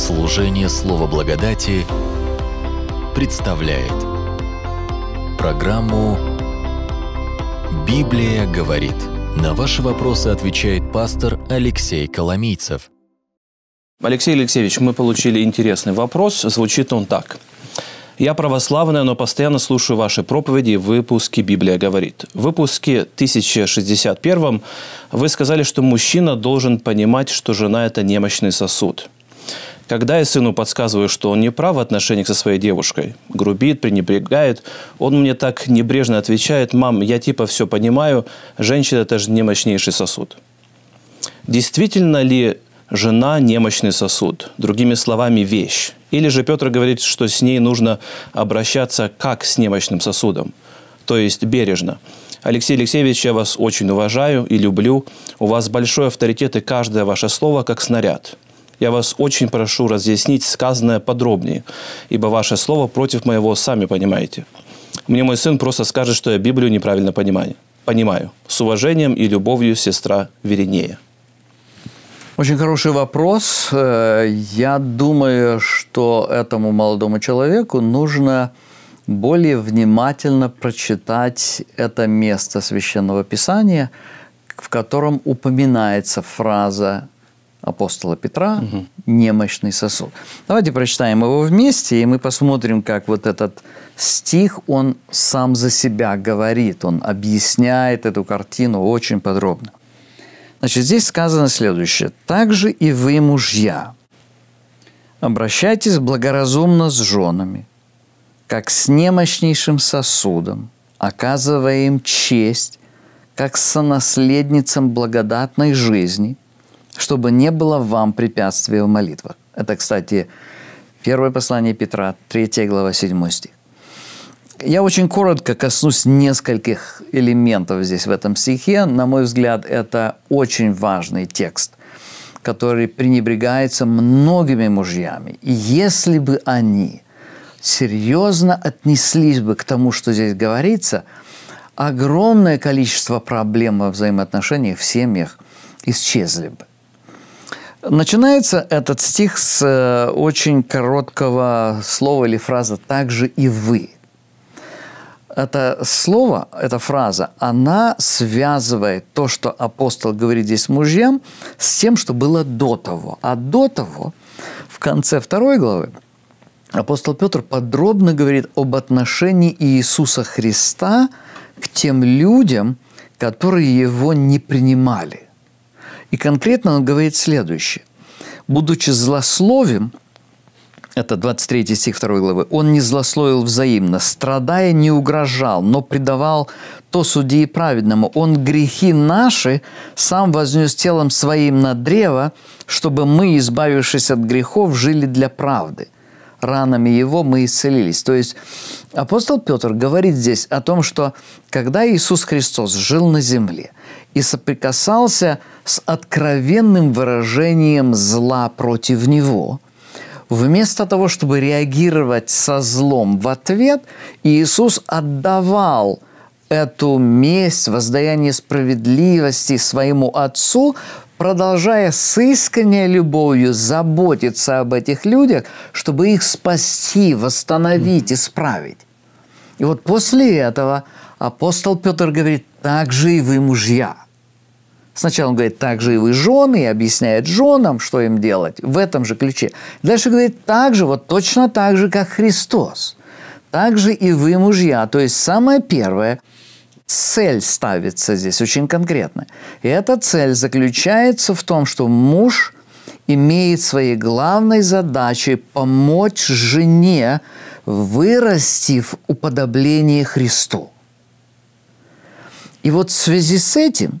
Служение Слова Благодати представляет программу «Библия говорит». На ваши вопросы отвечает пастор Алексей Коломийцев. Алексей Алексеевич, мы получили интересный вопрос. Звучит он так. Я православная, но постоянно слушаю ваши проповеди и выпуски «Библия говорит». В выпуске 1061 вы сказали, что мужчина должен понимать, что жена – это немощный сосуд. Когда я сыну подсказываю, что он не прав в отношениях со своей девушкой, грубит, пренебрегает, он мне так небрежно отвечает, «Мам, я типа все понимаю, женщина – это же немощнейший сосуд». Действительно ли жена – немощный сосуд? Другими словами, вещь. Или же Петр говорит, что с ней нужно обращаться как с немощным сосудом, то есть бережно. Алексей Алексеевич, я вас очень уважаю и люблю. У вас большой авторитет, и каждое ваше слово как снаряд – я вас очень прошу разъяснить сказанное подробнее, ибо ваше слово против моего, сами понимаете. Мне мой сын просто скажет, что я Библию неправильно понимаю. Понимаю. С уважением и любовью, сестра Веринея. Очень хороший вопрос. Э, я думаю, что этому молодому человеку нужно более внимательно прочитать это место Священного Писания, в котором упоминается фраза апостола Петра угу. «Немощный сосуд». Давайте прочитаем его вместе, и мы посмотрим, как вот этот стих, он сам за себя говорит, он объясняет эту картину очень подробно. Значит, здесь сказано следующее. «Также и вы, мужья, обращайтесь благоразумно с женами, как с немощнейшим сосудом, оказывая им честь, как с сонаследницам благодатной жизни, чтобы не было вам препятствия в молитвах. Это, кстати, первое послание Петра, 3 глава, 7 стих. Я очень коротко коснусь нескольких элементов здесь в этом стихе. На мой взгляд, это очень важный текст, который пренебрегается многими мужьями. И если бы они серьезно отнеслись бы к тому, что здесь говорится, огромное количество проблем во взаимоотношениях в семьях исчезли бы. Начинается этот стих с э, очень короткого слова или фразы «также и вы». Это слово, эта фраза, она связывает то, что апостол говорит здесь мужьям, с тем, что было до того. А до того, в конце второй главы, апостол Петр подробно говорит об отношении Иисуса Христа к тем людям, которые его не принимали. И конкретно он говорит следующее. «Будучи злословим, это 23 стих 2 главы, он не злословил взаимно, страдая не угрожал, но предавал то судьи праведному. Он грехи наши сам вознес телом своим на древо, чтобы мы, избавившись от грехов, жили для правды. Ранами его мы исцелились. То есть апостол Петр говорит здесь о том, что когда Иисус Христос жил на земле – и соприкасался с откровенным выражением зла против него. Вместо того, чтобы реагировать со злом в ответ, Иисус отдавал эту месть, воздаяние справедливости своему Отцу, продолжая с искренней любовью заботиться об этих людях, чтобы их спасти, восстановить, исправить. И вот после этого апостол Петр говорит, так же и вы мужья. Сначала он говорит, так же и вы жены, и объясняет женам, что им делать, в этом же ключе. Дальше говорит, так же, вот точно так же, как Христос. Так же и вы мужья. То есть самое первое, цель ставится здесь очень конкретно. И эта цель заключается в том, что муж имеет своей главной задачей помочь жене вырасти в уподобление Христу. И вот в связи с этим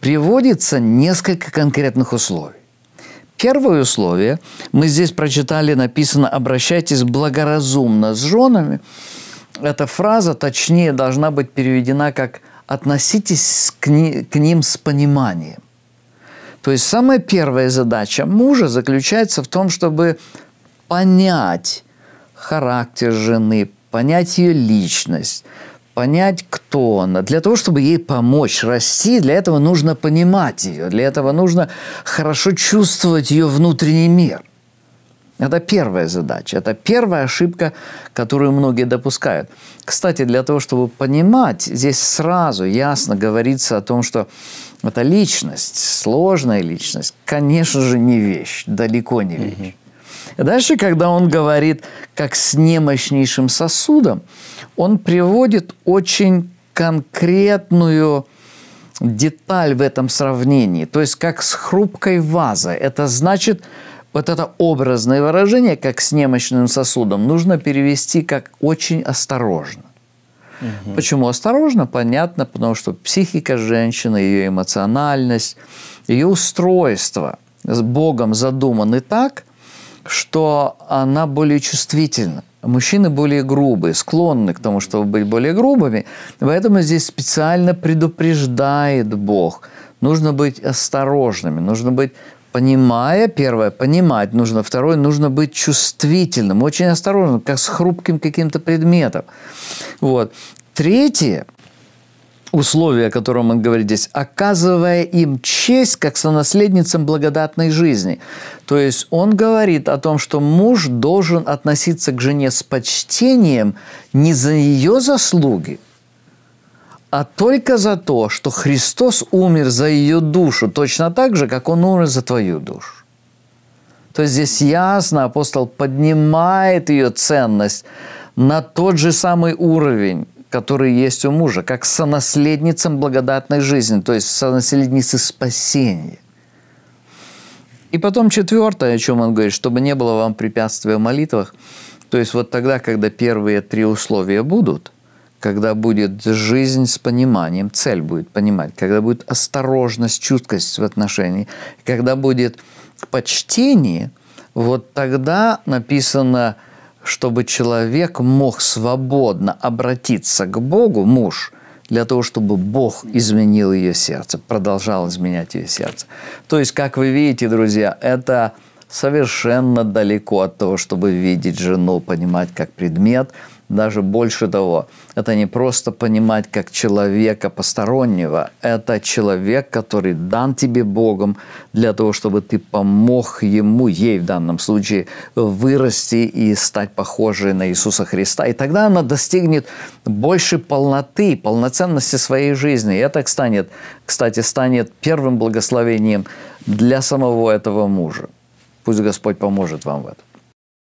приводится несколько конкретных условий. Первое условие, мы здесь прочитали, написано «обращайтесь благоразумно с женами». Эта фраза, точнее, должна быть переведена как «относитесь к, ни, к ним с пониманием». То есть самая первая задача мужа заключается в том, чтобы понять характер жены, понять ее личность, понять, кто она. Для того, чтобы ей помочь расти, для этого нужно понимать ее, для этого нужно хорошо чувствовать ее внутренний мир. Это первая задача, это первая ошибка, которую многие допускают. Кстати, для того, чтобы понимать, здесь сразу ясно говорится о том, что это личность, сложная личность, конечно же, не вещь, далеко не вещь. Дальше, когда он говорит, как с немощнейшим сосудом, он приводит очень конкретную деталь в этом сравнении, то есть как с хрупкой вазой. Это значит, вот это образное выражение, как с немощным сосудом, нужно перевести как очень осторожно. Угу. Почему осторожно? Понятно, потому что психика женщины, ее эмоциональность, ее устройство с Богом задуманы так, что она более чувствительна. Мужчины более грубые, склонны к тому, чтобы быть более грубыми. Поэтому здесь специально предупреждает Бог. Нужно быть осторожными, нужно быть понимая, первое, понимать нужно, второе, нужно быть чувствительным, очень осторожным, как с хрупким каким-то предметом. Вот. Третье – условия, о котором он говорит здесь, оказывая им честь, как сонаследницам благодатной жизни. То есть он говорит о том, что муж должен относиться к жене с почтением не за ее заслуги, а только за то, что Христос умер за ее душу, точно так же, как Он умер за твою душу. То есть здесь ясно апостол поднимает ее ценность на тот же самый уровень, которые есть у мужа, как сонаследницам благодатной жизни, то есть сонаследницы спасения. И потом четвертое, о чем он говорит, чтобы не было вам препятствия в молитвах, то есть вот тогда, когда первые три условия будут, когда будет жизнь с пониманием, цель будет понимать, когда будет осторожность, чуткость в отношении, когда будет почтение, вот тогда написано – чтобы человек мог свободно обратиться к Богу, муж, для того, чтобы Бог изменил ее сердце, продолжал изменять ее сердце. То есть, как вы видите, друзья, это совершенно далеко от того, чтобы видеть жену, понимать как предмет – даже больше того, это не просто понимать как человека постороннего, это человек, который дан тебе Богом для того, чтобы ты помог ему, ей в данном случае, вырасти и стать похожей на Иисуса Христа. И тогда она достигнет больше полноты, полноценности своей жизни. И это станет, кстати, станет первым благословением для самого этого мужа. Пусть Господь поможет вам в этом.